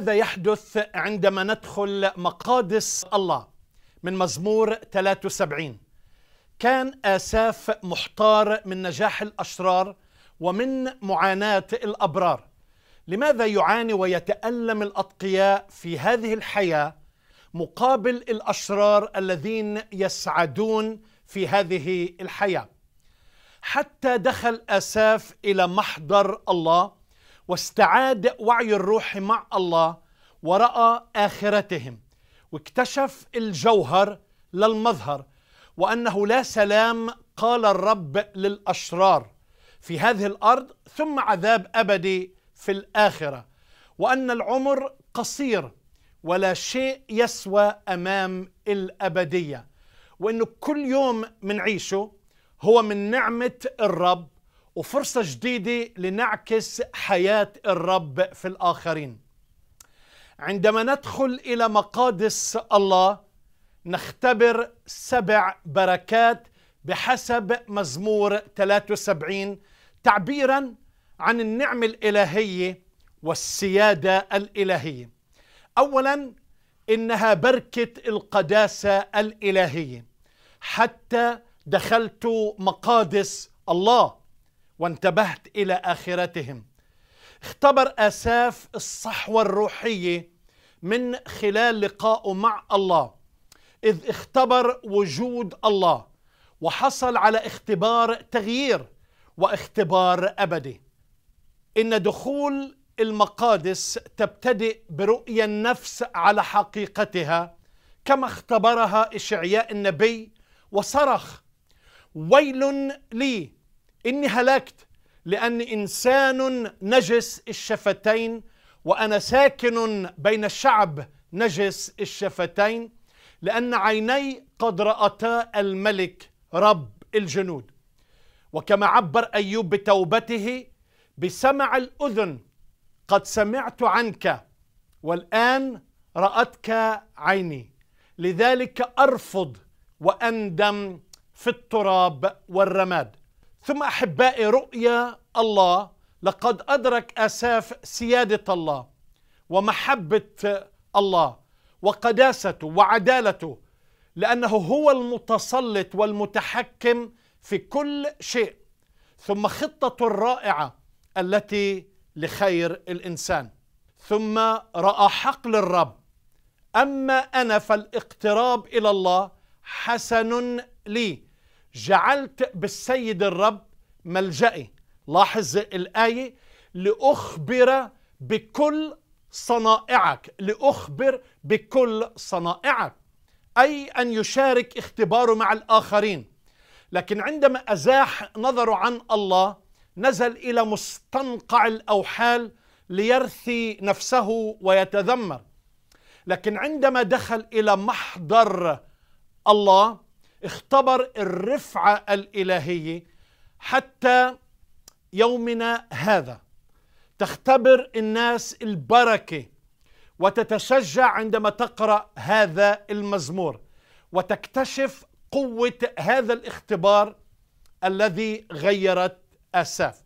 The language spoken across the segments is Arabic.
ماذا يحدث عندما ندخل مقادس الله من مزمور 73 كان آساف محتار من نجاح الأشرار ومن معاناة الأبرار لماذا يعاني ويتألم الأتقياء في هذه الحياة مقابل الأشرار الذين يسعدون في هذه الحياة حتى دخل آساف إلى محضر الله واستعاد وعي الروح مع الله ورأى آخرتهم واكتشف الجوهر للمظهر وأنه لا سلام قال الرب للأشرار في هذه الأرض ثم عذاب أبدي في الآخرة وأن العمر قصير ولا شيء يسوى أمام الأبدية وأنه كل يوم منعيشه هو من نعمة الرب وفرصة جديدة لنعكس حياة الرب في الآخرين عندما ندخل إلى مقادس الله نختبر سبع بركات بحسب مزمور 73 تعبيرا عن النعم الإلهية والسيادة الإلهية أولا إنها بركة القداسة الإلهية حتى دخلت مقادس الله وانتبهت إلى آخرتهم اختبر أساف الصحوة الروحية من خلال لقائه مع الله إذ اختبر وجود الله وحصل على اختبار تغيير واختبار أبدي إن دخول المقادس تبتدئ برؤية النفس على حقيقتها كما اختبرها إشعياء النبي وصرخ ويل لي إني هلكت لأني إنسان نجس الشفتين وأنا ساكن بين الشعب نجس الشفتين لأن عيني قد رأتا الملك رب الجنود وكما عبر أيوب بتوبته بسمع الأذن قد سمعت عنك والآن رأتك عيني لذلك أرفض وأندم في التراب والرماد ثم احبائي رؤيا الله لقد ادرك اساف سياده الله ومحبه الله وقداسته وعدالته لانه هو المتسلط والمتحكم في كل شيء ثم خطه الرائعه التي لخير الانسان ثم راى حقل الرب اما انا فالاقتراب الى الله حسن لي جعلت بالسيد الرب ملجئي لاحظ الآية لأخبر بكل صنائعك لأخبر بكل صنائعك أي أن يشارك اختباره مع الآخرين لكن عندما أزاح نظره عن الله نزل إلى مستنقع الأوحال ليرثي نفسه ويتذمر لكن عندما دخل إلى محضر الله اختبر الرفعة الإلهية حتى يومنا هذا تختبر الناس البركة وتتشجع عندما تقرأ هذا المزمور وتكتشف قوة هذا الاختبار الذي غيرت آساف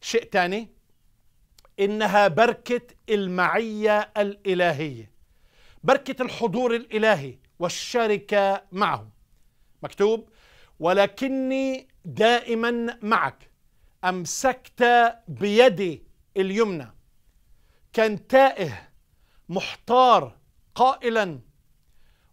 شيء ثاني إنها بركة المعية الإلهية بركة الحضور الإلهي والشركة معه مكتوب ولكني دائما معك امسكت بيدي اليمنى كان تائه محتار قائلا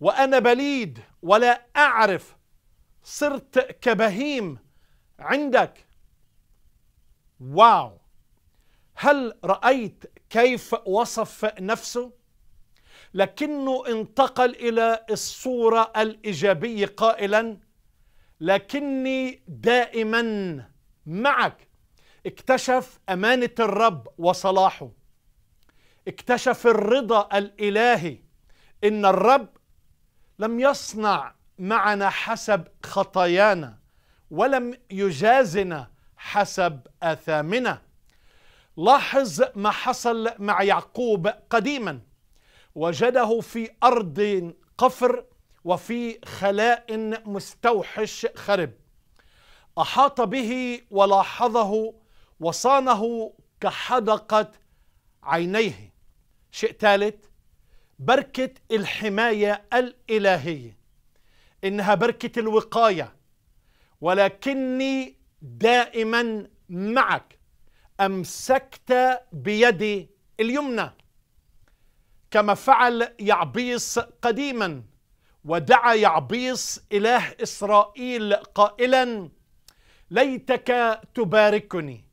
وانا بليد ولا اعرف صرت كبهيم عندك واو هل رايت كيف وصف نفسه لكنه انتقل إلى الصورة الإيجابية قائلا لكني دائما معك اكتشف أمانة الرب وصلاحه اكتشف الرضا الإلهي إن الرب لم يصنع معنا حسب خطايانا ولم يجازنا حسب آثامنا لاحظ ما حصل مع يعقوب قديما وجده في أرض قفر وفي خلاء مستوحش خرب أحاط به ولاحظه وصانه كحدقة عينيه شيء ثالث بركة الحماية الإلهية إنها بركة الوقاية ولكني دائما معك أمسكت بيدي اليمنى كما فعل يعبيص قديما ودعا يعبيص إله إسرائيل قائلا ليتك تباركني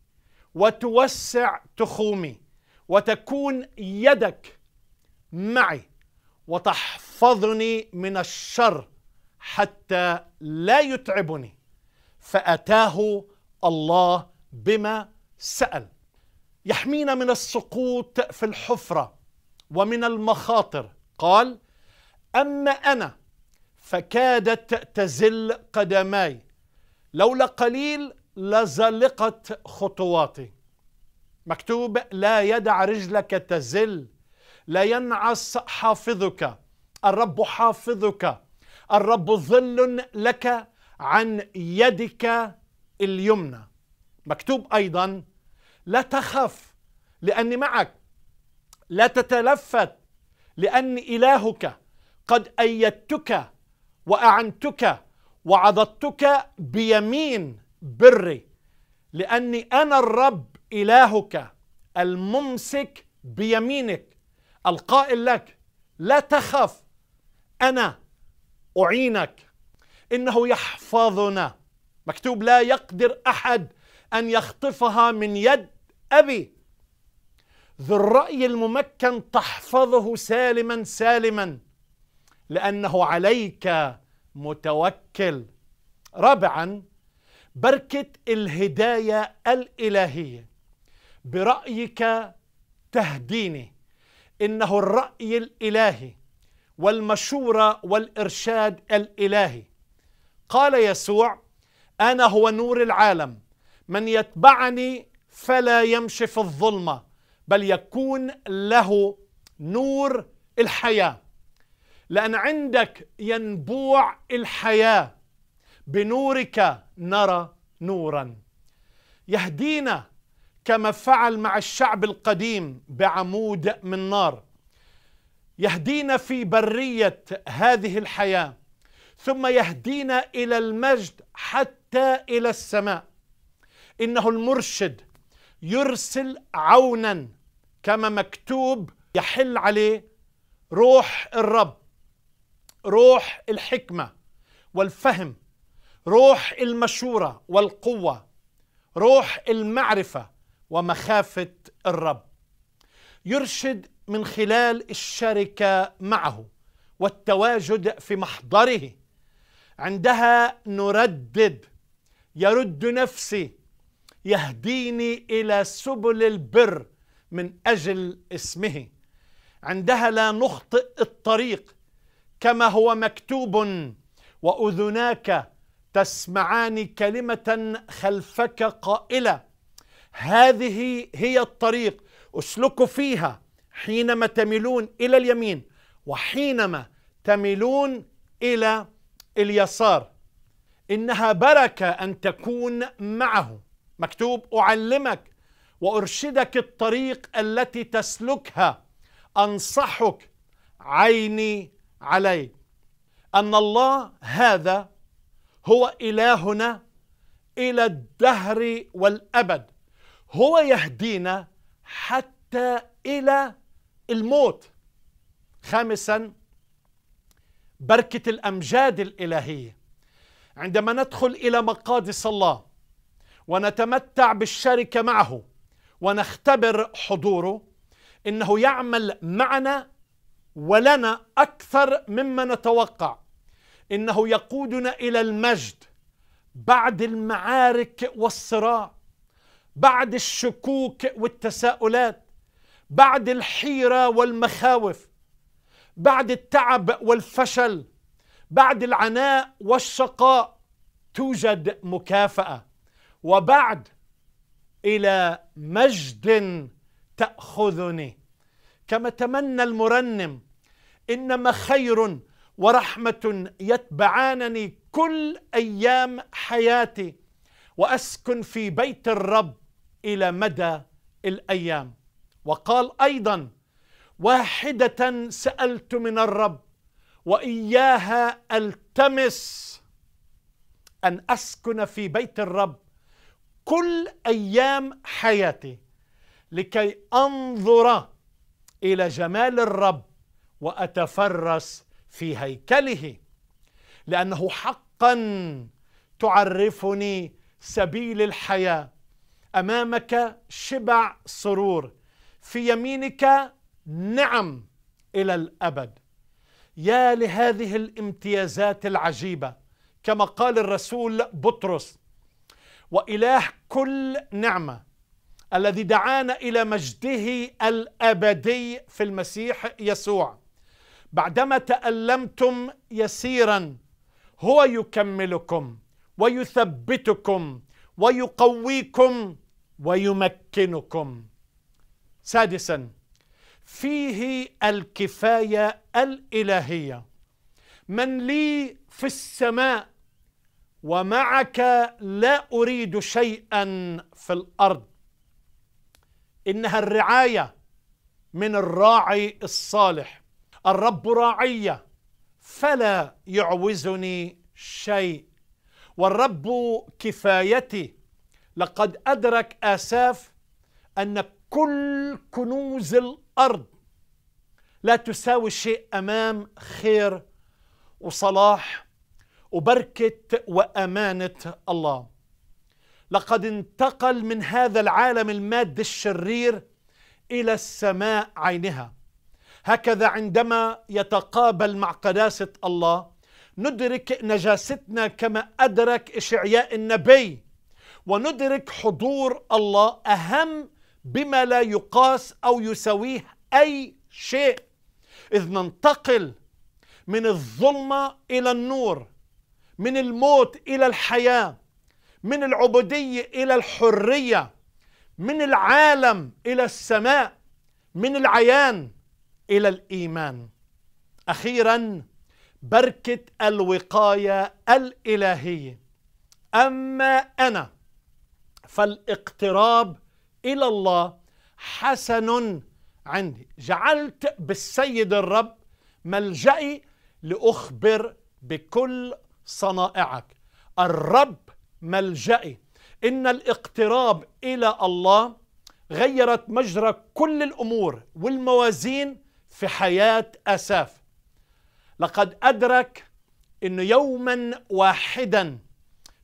وتوسع تخومي وتكون يدك معي وتحفظني من الشر حتى لا يتعبني فأتاه الله بما سأل يحمينا من السقوط في الحفرة ومن المخاطر قال أما أنا فكادت تزل قدماي لولا قليل لزلقت خطواتي مكتوب لا يدع رجلك تزل لا ينعس حافظك الرب حافظك الرب ظل لك عن يدك اليمنى مكتوب ايضا لا تخف لاني معك لا تتلفت لأن إلهك قد أيدتك وأعنتك وعضدتك بيمين بري لأني أنا الرب إلهك الممسك بيمينك القائل لك لا تخف أنا أعينك إنه يحفظنا مكتوب لا يقدر أحد أن يخطفها من يد أبي ذو الرأي الممكن تحفظه سالما سالما لأنه عليك متوكل رابعا بركة الهداية الإلهية برأيك تهديني إنه الرأي الإلهي والمشورة والإرشاد الإلهي قال يسوع أنا هو نور العالم من يتبعني فلا يمشي في الظلمة بل يكون له نور الحياه لان عندك ينبوع الحياه بنورك نرى نورا يهدينا كما فعل مع الشعب القديم بعمود من نار يهدينا في بريه هذه الحياه ثم يهدينا الى المجد حتى الى السماء انه المرشد يرسل عونا كما مكتوب يحل عليه روح الرب روح الحكمه والفهم روح المشوره والقوه روح المعرفه ومخافه الرب يرشد من خلال الشركه معه والتواجد في محضره عندها نردد يرد نفسي يهديني الى سبل البر من اجل اسمه عندها لا نخطئ الطريق كما هو مكتوب واذناك تسمعان كلمه خلفك قائله هذه هي الطريق اسلكوا فيها حينما تميلون الى اليمين وحينما تميلون الى اليسار انها بركه ان تكون معه مكتوب أعلمك وأرشدك الطريق التي تسلكها أنصحك عيني عليك أن الله هذا هو إلهنا إلى الدهر والأبد هو يهدينا حتى إلى الموت خامسا بركة الأمجاد الإلهية عندما ندخل إلى مقادس الله ونتمتع بالشركه معه ونختبر حضوره انه يعمل معنا ولنا اكثر مما نتوقع انه يقودنا الى المجد بعد المعارك والصراع بعد الشكوك والتساؤلات بعد الحيره والمخاوف بعد التعب والفشل بعد العناء والشقاء توجد مكافاه وبعد إلى مجد تأخذني كما تمنى المرنم إنما خير ورحمة يتبعانني كل أيام حياتي وأسكن في بيت الرب إلى مدى الأيام وقال أيضا واحدة سألت من الرب وإياها ألتمس أن أسكن في بيت الرب كل ايام حياتي لكي انظر الى جمال الرب واتفرس في هيكله لانه حقا تعرفني سبيل الحياه امامك شبع سرور في يمينك نعم الى الابد يا لهذه الامتيازات العجيبه كما قال الرسول بطرس وإله كل نعمة الذي دعانا إلى مجده الأبدي في المسيح يسوع بعدما تألمتم يسيرا هو يكملكم ويثبتكم ويقويكم ويمكنكم سادسا فيه الكفايه الالهيه من لي في السماء ومعك لا أريد شيئا في الأرض إنها الرعاية من الراعي الصالح الرب راعي فلا يعوزني شيء والرب كفايتي لقد أدرك آساف أن كل كنوز الأرض لا تساوي شيء أمام خير وصلاح وبركة وأمانة الله لقد انتقل من هذا العالم المادي الشرير إلى السماء عينها هكذا عندما يتقابل مع قداسة الله ندرك نجاستنا كما أدرك إشعياء النبي وندرك حضور الله أهم بما لا يقاس أو يساويه أي شيء إذ ننتقل من الظلمة إلى النور من الموت إلى الحياة من العبودية إلى الحرية من العالم إلى السماء من العيان إلى الإيمان أخيرا بركة الوقاية الإلهية أما أنا فالاقتراب إلى الله حسن عندي جعلت بالسيد الرب ملجئي لأخبر بكل صنائعك الرب ملجئي إن الاقتراب إلى الله غيرت مجرى كل الأمور والموازين في حياة أساف لقد أدرك أن يوما واحدا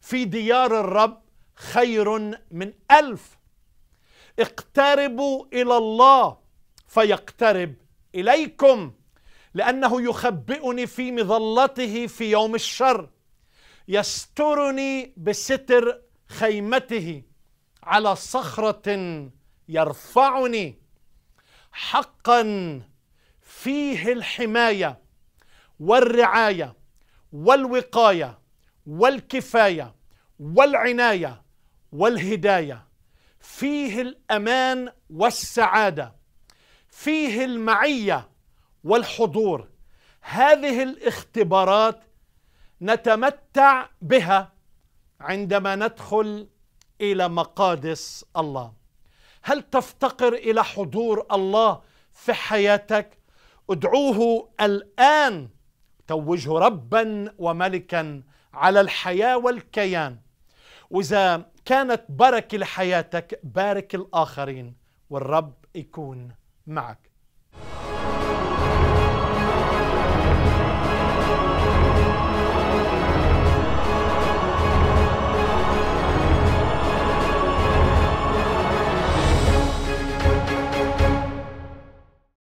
في ديار الرب خير من ألف اقتربوا إلى الله فيقترب إليكم لأنه يخبئني في مظلته في يوم الشر يسترني بستر خيمته على صخرة يرفعني حقا فيه الحماية والرعاية والوقاية والكفاية والعناية والهداية فيه الأمان والسعادة فيه المعية والحضور هذه الاختبارات نتمتع بها عندما ندخل الى مقادس الله هل تفتقر الى حضور الله في حياتك ادعوه الان توجه ربا وملكا على الحياه والكيان واذا كانت بركه لحياتك بارك الاخرين والرب يكون معك